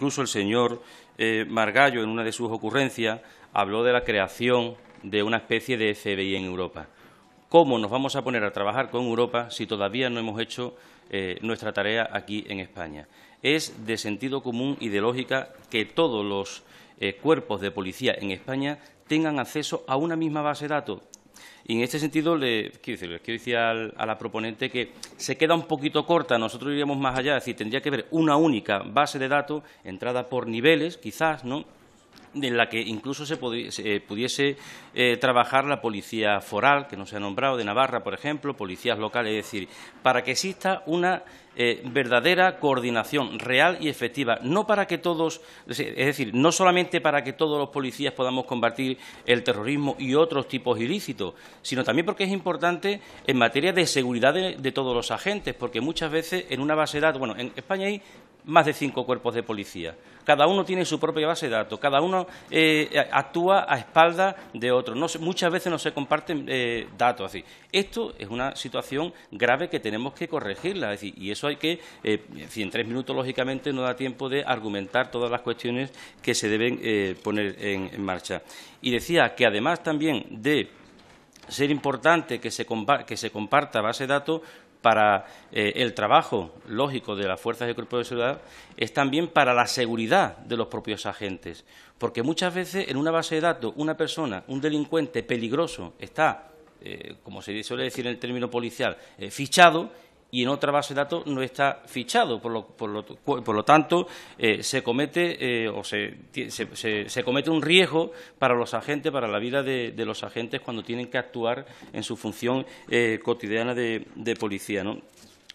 Incluso el señor eh, Margallo, en una de sus ocurrencias, habló de la creación de una especie de FBI en Europa. ¿Cómo nos vamos a poner a trabajar con Europa si todavía no hemos hecho eh, nuestra tarea aquí en España? Es de sentido común y de lógica que todos los eh, cuerpos de policía en España tengan acceso a una misma base de datos y en este sentido, le quiero decir, a la proponente que se queda un poquito corta, nosotros iríamos más allá, es decir, tendría que haber una única base de datos, entrada por niveles, quizás, ¿no?, en la que incluso se, eh, pudiese eh, trabajar la policía foral, que no se ha nombrado, de Navarra, por ejemplo, policías locales, es decir, para que exista una eh, verdadera coordinación real y efectiva, no para que todos, es decir, no solamente para que todos los policías podamos combatir el terrorismo y otros tipos ilícitos, sino también porque es importante en materia de seguridad de, todos los agentes, porque muchas veces en una base de datos, bueno, en España hay más de cinco cuerpos de policía. Cada uno tiene su propia base de datos, cada uno eh, actúa a espaldas de otros. muchas veces no se comparten eh, datos. Esto es una situación grave que tenemos que corregirla. y eso hay que, eh, en tres minutos, lógicamente, no da tiempo de argumentar todas las cuestiones que se deben poner en marcha. Y decía que además también de ser importante que se, comparta base de datos para eh, el trabajo lógico de las fuerzas de cuerpo de seguridad es también para la seguridad de los propios agentes. Porque muchas veces en una base de datos una persona, un delincuente peligroso, está, eh, como se suele decir en el término policial, eh, fichado y en otra base de datos no está fichado. Por lo, tanto, se comete un riesgo para los agentes, para la vida de, los agentes cuando tienen que actuar en su función eh, cotidiana de, policía.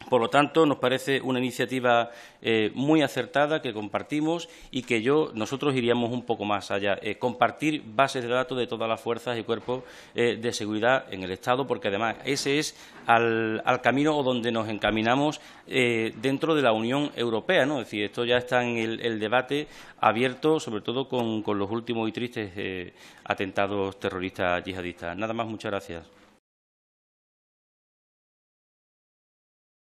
Por lo tanto, nos parece una iniciativa eh, muy acertada que compartimos y que yo nosotros iríamos un poco más allá. Eh, compartir bases de datos de todas las fuerzas y cuerpos eh, de seguridad en el Estado, porque además ese es al, camino o donde nos encaminamos dentro de la Unión Europea. ¿no? Es decir, esto ya está en el, debate abierto, sobre todo con los últimos y tristes atentados terroristas yihadistas. Nada más, muchas gracias.